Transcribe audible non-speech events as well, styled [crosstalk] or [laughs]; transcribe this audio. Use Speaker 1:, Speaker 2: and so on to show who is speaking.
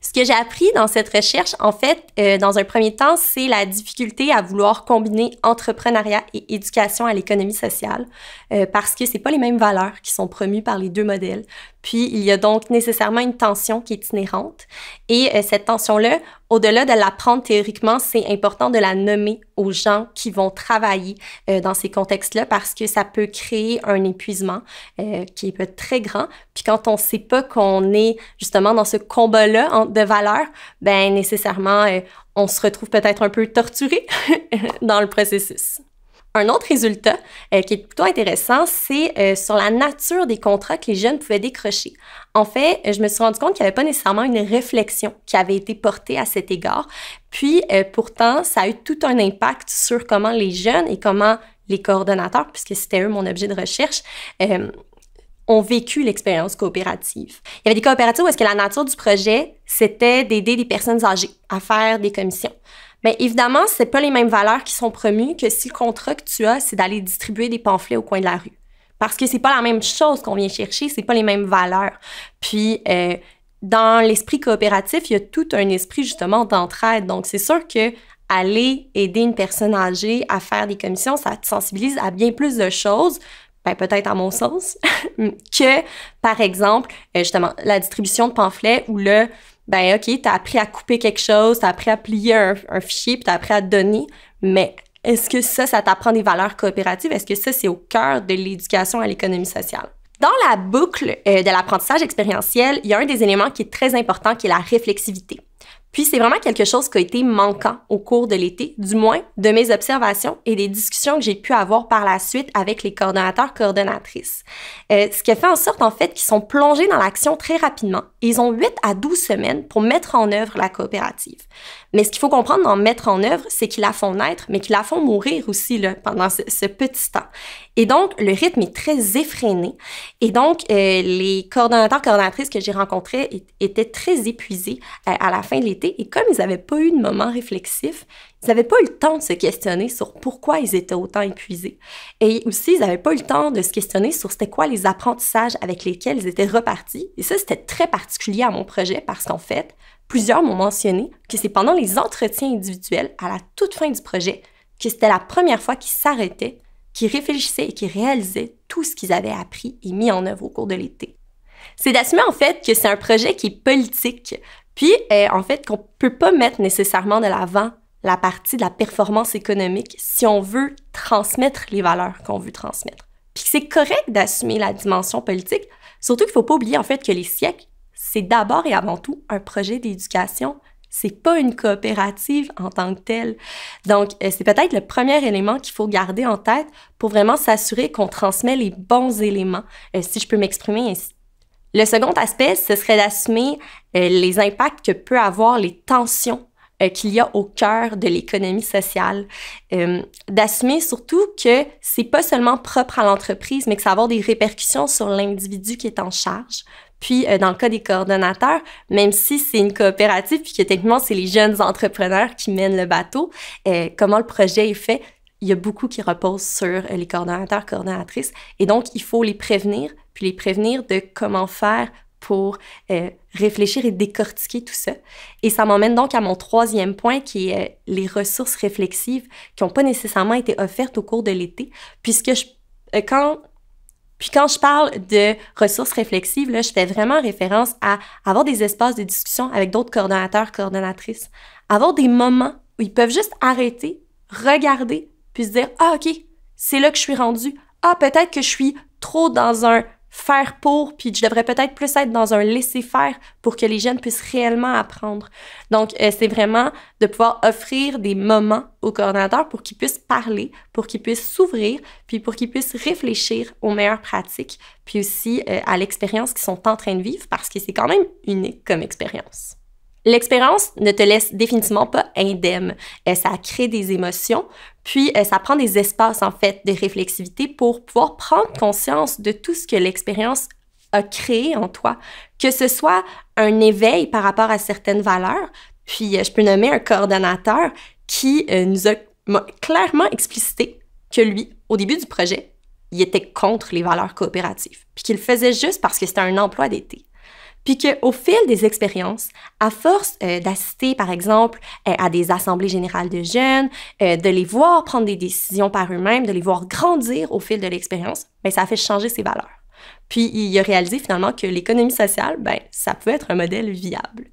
Speaker 1: Ce que j'ai appris dans cette recherche, en fait, euh, dans un premier temps, c'est la difficulté à vouloir combiner entrepreneuriat et éducation à l'économie sociale, euh, parce que c'est pas les mêmes valeurs qui sont promues par les deux modèles. Puis il y a donc nécessairement une tension qui est itinérante. Et euh, cette tension-là, au-delà de l'apprendre théoriquement, c'est important de la nommer aux gens qui vont travailler euh, dans ces contextes-là parce que ça peut créer un épuisement euh, qui peut être très grand. Puis quand on ne sait pas qu'on est justement dans ce combat-là de valeurs, ben nécessairement, on se retrouve peut-être un peu torturé [laughs] dans le processus. Un autre résultat euh, qui est plutôt intéressant, c'est euh, sur la nature des contrats que les jeunes pouvaient décrocher. En fait, euh, je me suis rendu compte qu'il n'y avait pas nécessairement une réflexion qui avait été portée à cet égard. Puis, pourtant, ça a eu tout un impact sur comment les jeunes et comment les coordonnateurs, puisque c'était eux mon objet de recherche, ont vécu l'expérience coopérative. Il y avait des coopératives où est-ce que la nature du projet, c'était d'aider des personnes âgées à faire des commissions. Mais évidemment, c'est pas les mêmes valeurs qui sont promues que si le contrat que tu as, c'est d'aller distribuer des pamphlets au coin de la rue. Parce que c'est pas la même chose qu'on vient chercher, c'est pas les mêmes valeurs. Puis, euh, dans l'esprit coopératif, il y a tout un esprit justement d'entraide. Donc, c'est sûr que aller aider une personne âgée à faire des commissions, ça te sensibilise à bien plus de choses, ben, peut-être à mon sens, [laughs] que, par exemple, euh, justement, la distribution de pamphlets ou le ben OK, t'as appris à couper quelque chose, t'as appris à plier un, fichier, puis as appris à donner, mais est-ce que ça, ça t'apprend des valeurs coopératives? Est-ce que ça, c'est au cœur de l'éducation à l'économie sociale? Dans la boucle euh, de l'apprentissage expérientiel, il y a un des éléments qui est très important, qui est la réflexivité. Puis c'est vraiment quelque chose qui a été manquant au cours de l'été, du moins de mes observations et des discussions que j'ai pu avoir par la suite avec les coordonnateurs, coordonnatrices. Euh, ce qui a fait en sorte en fait qu'ils sont plongés dans l'action très rapidement. Ils ont 8 à 12 semaines pour mettre en œuvre la coopérative. Mais ce qu'il faut comprendre dans mettre en œuvre, c'est qu'ils la font naître, mais qu'ils la font mourir aussi là, pendant ce, petit temps. Et donc, le rythme est très effréné. Et donc, euh, les coordonnateurs, coordonnatrices que j'ai rencontrés étaient très épuisés euh, à la fin de l'été et comme ils n'avaient pas eu de moment réflexif, ils n'avaient pas eu le temps de se questionner sur pourquoi ils étaient autant épuisés. Et aussi, ils n'avaient pas eu le temps de se questionner sur c'était quoi les apprentissages avec lesquels ils étaient repartis. Et ça, c'était très particulier à mon projet parce qu'en fait, plusieurs m'ont mentionné que c'est pendant les entretiens individuels, à la toute fin du projet, que c'était la première fois qu'ils s'arrêtaient, qu'ils réfléchissaient et qu'ils réalisaient tout ce qu'ils avaient appris et mis en œuvre au cours de l'été. C'est d'assumer en fait que c'est un projet qui est politique, puis, euh, en fait, qu'on peut pas mettre nécessairement de l'avant la partie de la performance économique si on veut transmettre les valeurs qu'on veut transmettre. Puis c'est correct d'assumer la dimension politique, surtout qu'il ne faut pas oublier en fait que les siècles, c'est d'abord et avant tout un projet d'éducation. C'est pas une coopérative en tant que telle. Donc, euh, c'est peut-être le premier élément qu'il faut garder en tête pour vraiment s'assurer qu'on transmet les bons éléments, euh, si je peux m'exprimer ainsi. Le second aspect, ce serait d'assumer euh, les impacts que peut avoir les tensions euh, qu'il y a au cœur de l'économie sociale. Euh, d'assumer surtout que c'est pas seulement propre à l'entreprise, mais que ça va avoir des répercussions sur l'individu qui est en charge. Puis, dans le cas des coordonnateurs, même si c'est une coopérative, puis que techniquement, c'est les jeunes entrepreneurs qui mènent le bateau, comment le projet est fait, il y a beaucoup qui reposent sur les coordonnateurs, coordonnatrices, et donc il faut les prévenir, puis les prévenir de comment faire pour euh, réfléchir et décortiquer tout ça. Et ça m'emmène donc à mon troisième point qui est euh, les ressources réflexives qui n'ont pas nécessairement été offertes au cours de l'été, puisque je, euh, quand puis quand je parle de ressources réflexives, là, je fais vraiment référence à avoir des espaces de discussion avec d'autres coordonnateurs, coordonnatrices, avoir des moments où ils peuvent juste arrêter, regarder, puis se dire Ah, OK, c'est là que je suis rendu. Ah, peut-être que je suis trop dans un faire pour, puis je devrais peut-être plus être dans un laisser-faire pour que les jeunes puissent réellement apprendre. Donc, euh, c'est vraiment de pouvoir offrir des moments aux coordonnateurs pour qu'ils puissent parler, pour qu'ils puissent s'ouvrir, puis pour qu'ils puissent réfléchir aux meilleures pratiques, puis aussi euh, à l'expérience qu'ils sont en train de vivre, parce que c'est quand même unique comme expérience. L'expérience ne te laisse définitivement pas indemne. Euh, ça crée des émotions, puis euh, ça prend des espaces en fait de réflexivité pour pouvoir prendre conscience de tout ce que l'expérience a créé en toi, que ce soit un éveil par rapport à certaines valeurs, puis euh, je peux nommer un coordonnateur qui nous a clairement explicité que lui, au début du projet, il était contre les valeurs coopératives, puis qu'il le faisait juste parce que c'était un emploi d'été puis qu'au fil des expériences, à force euh, d'assister, par exemple, euh, à des assemblées générales de jeunes, euh, de les voir prendre des décisions par eux-mêmes, de les voir grandir au fil de l'expérience, ben, ça a fait changer ses valeurs. Puis il a réalisé finalement que l'économie sociale, ben, ça peut être un modèle viable.